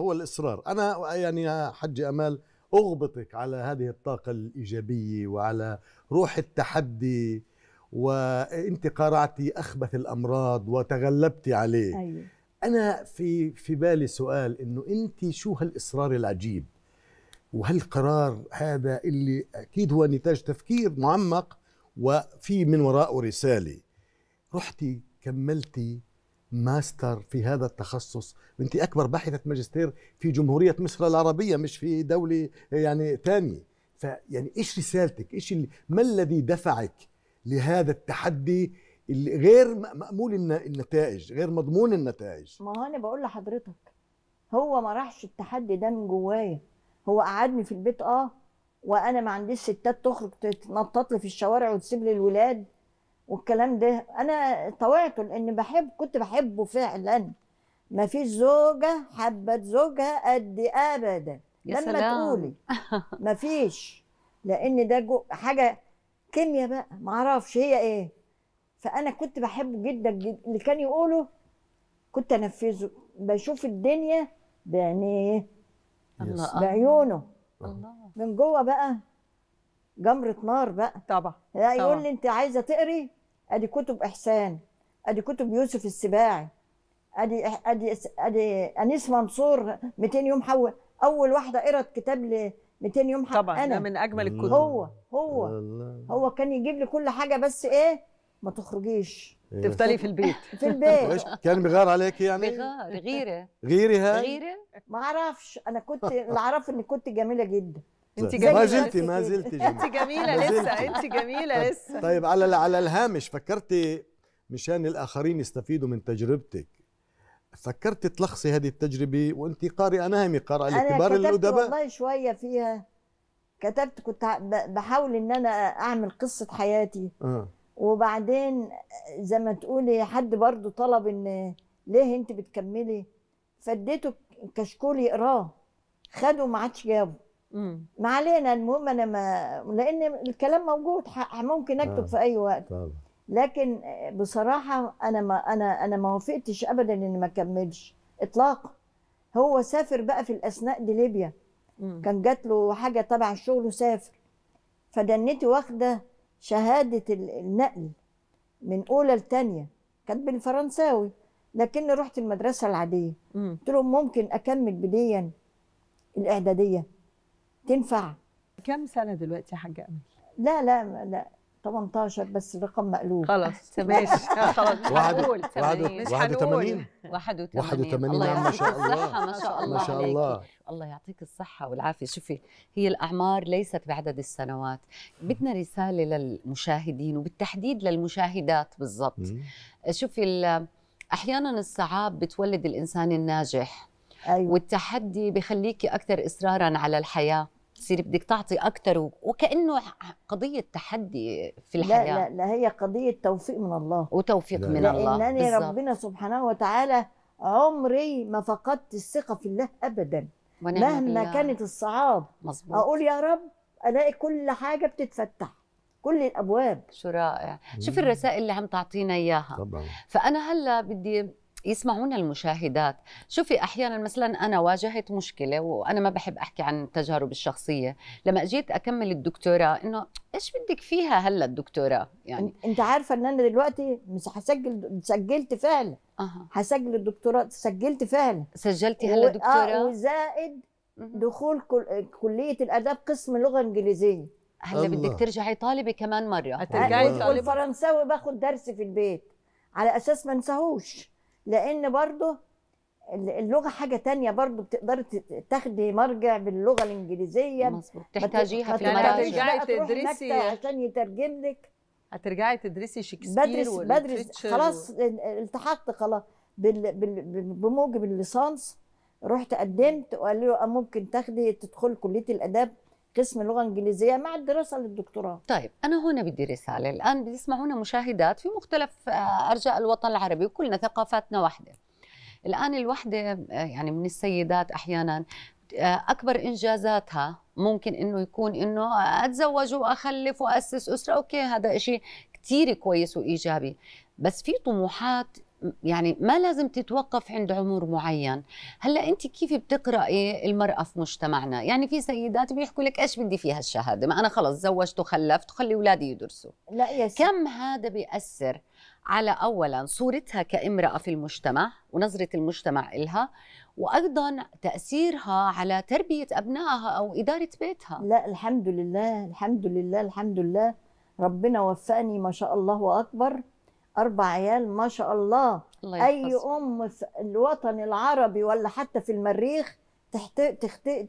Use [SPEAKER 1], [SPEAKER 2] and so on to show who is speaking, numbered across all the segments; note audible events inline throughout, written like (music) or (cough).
[SPEAKER 1] هو الإصرار أنا يعني يا أمال أغبطك على هذه الطاقة الإيجابية وعلى روح التحدي وأنت قارعتي أخبث الأمراض وتغلبتي عليه أيوه. أنا في في بالي سؤال إنه أنت شو هالإصرار العجيب وهالقرار هذا اللي أكيد هو نتاج تفكير معمق وفي من وراءه رسالة رحتي كملتي ماستر في هذا التخصص وانت اكبر باحثه ماجستير في جمهوريه مصر العربيه مش في دوله يعني ثانيه فيعني ايش رسالتك ايش ما الذي دفعك لهذا التحدي اللي غير مأمول النتائج غير مضمون النتائج
[SPEAKER 2] ما هو انا بقول لحضرتك هو ما راحش التحدي ده من جوايا هو قعدني في البيت اه وانا ما عنديش ستات تخرج تتنطط لي في الشوارع وتسيب لي الولاد والكلام ده انا طوعته لان بحب كنت بحبه فعلا ما فيش زوجه حبت زوجها قد ابدا يا لما سلام. تقولي (laughs) ما فيش لان ده جو حاجه كيمياء بقى ما اعرفش هي ايه فانا كنت بحبه جدا جدا اللي كان يقوله كنت انفذه بشوف الدنيا بعينيه الله بعيونه الله. من جوه بقى جمره نار بقى طبعا لا يقول لي انت عايزه تقري ادي كتب احسان ادي كتب يوسف السباعي ادي ادي ادي انيس منصور 200 يوم حول اول واحده قرت كتاب ل 200 يوم حول طبعا انا من اجمل الكتب هو هو الله. هو كان يجيب لي كل حاجه بس ايه ما تخرجيش إيه. تفضلي في البيت (laughs) في البيت
[SPEAKER 1] كان بيغار عليك يعني
[SPEAKER 2] بيغار غيره غيرها غيره ما اعرفش انا كنت اللي اعرفه اني كنت جميله جدا انت جميله ما زلت ما زلت جميله انت جميله لسه انت جميله لسه طيب
[SPEAKER 1] على على الهامش فكرتي مشان الاخرين يستفيدوا من تجربتك فكرت تلخصي هذه التجربه وانت قارئه نهمي قارئه لكبار الادباء انا والله
[SPEAKER 2] شويه فيها كتبت كنت بحاول ان انا اعمل قصه حياتي آه. وبعدين زي ما تقولي حد برضو طلب ان ليه انت بتكملي فاديته كشكول يقراه خده ما عادش جابه ما علينا المهم انا ما لان الكلام موجود ممكن نعم. اكتب آه. في اي وقت طبعا. لكن بصراحه انا ما انا انا ما وافقتش ابدا ان ما اكملش اطلاقا هو سافر بقى في الاثناء دي ليبيا مم. كان جات له حاجه تبع الشغل وسافر فدنيتي واخده شهاده النقل من اولى لثانيه كانت بالفرنساوي لكن رحت المدرسه العاديه قلت لهم ممكن اكمل بديا الاعداديه تنفع كم سنه دلوقتي يا حاجه امل لا لا لا 18 بس رقم مقلوب خلاص (laughs) ماشي (laughs) خلاص واحد مش واحد 81 81 الله يعطيك الصحة ما شاء الله ما شاء الله
[SPEAKER 1] الله يعطيك الصحة والعافية شوفي هي الأعمار ليست بعدد السنوات بدنا رسالة للمشاهدين وبالتحديد للمشاهدات بالضبط شوفي أحيانا الصعاب بتولد الإنسان الناجح أيوة. والتحدي بخليكي اكثر اصرارا على الحياه تصيري بدك تعطي اكثر و... وكانه
[SPEAKER 2] قضيه تحدي في الحياه لا لا, لا هي قضيه توفيق من الله وتوفيق لا. من لا. الله لانني بالزبط. ربنا سبحانه وتعالى عمري ما فقدت الثقه في الله ابدا مهما كانت الصعاب مزبوط. اقول يا رب الاقي كل حاجه بتتفتح كل الابواب شو رائع شوف
[SPEAKER 1] الرسائل اللي عم تعطينا اياها طبعا. فانا هلا بدي يسمعونا المشاهدات شوفي احيانا مثلا انا واجهت مشكله وانا ما بحب احكي عن تجارب الشخصيه لما اجيت اكمل الدكتوراه
[SPEAKER 2] انه ايش بدك فيها هلا الدكتوراه يعني انت عارفه ان انا دلوقتي مش هسجل سجلت فعلا أه. هسجل الدكتوراه سجلت فعلا سجلتي هلا آه، دكتوراه وزائد دخول كل... كليه الاداب قسم لغه انجليزيه هلا بدك ترجعي طالبه كمان مره هترجعي آه، طالبه والفرنساوي باخد درس في البيت على اساس ما انساهوش لان برضه اللغه حاجه تانية برضو بتقدري تاخدي مرجع باللغه الانجليزيه مظبوط تحتاجيها في المراجع ترجعي تدرسي عشان يترجم لك هترجعي تدرسي شكسبير بدرس بدرس خلاص التحقت خلاص بموجب الليسانس رحت قدمت وقالوا له آه، ممكن تاخدي تدخل كليه الاداب قسم اللغه الانجليزيه مع الدراسه للدكتوراه طيب انا هنا بدي رساله الان بيسمعونا مشاهدات في مختلف آه، ارجاء
[SPEAKER 1] الوطن العربي وكلنا ثقافاتنا واحده الان الوحده آه، يعني من السيدات احيانا آه، اكبر انجازاتها ممكن انه يكون انه اتزوج واخلف واسس اسره اوكي هذا شيء كثير كويس وايجابي بس في طموحات يعني ما لازم تتوقف عند عمر معين هلا انت كيف بتقراي المراه في مجتمعنا يعني في سيدات بيحكوا لك ايش بدي فيها الشهاده ما انا خلص زوجت وخلفت وخلي اولادي يدرسوا لا يا كم هذا بياثر على اولا صورتها كامراه في المجتمع ونظره المجتمع إلها وايضا
[SPEAKER 2] تاثيرها على تربيه ابنائها او اداره بيتها لا الحمد لله الحمد لله الحمد لله ربنا وفقني ما شاء الله اكبر اربع عيال ما شاء الله, الله اي ام في الوطن العربي ولا حتى في المريخ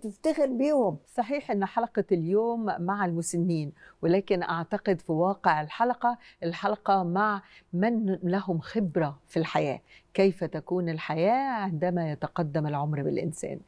[SPEAKER 2] تفتخر بيهم صحيح ان حلقه اليوم مع المسنين ولكن اعتقد في واقع الحلقه الحلقه مع من لهم خبره في الحياه كيف تكون الحياه عندما يتقدم العمر بالانسان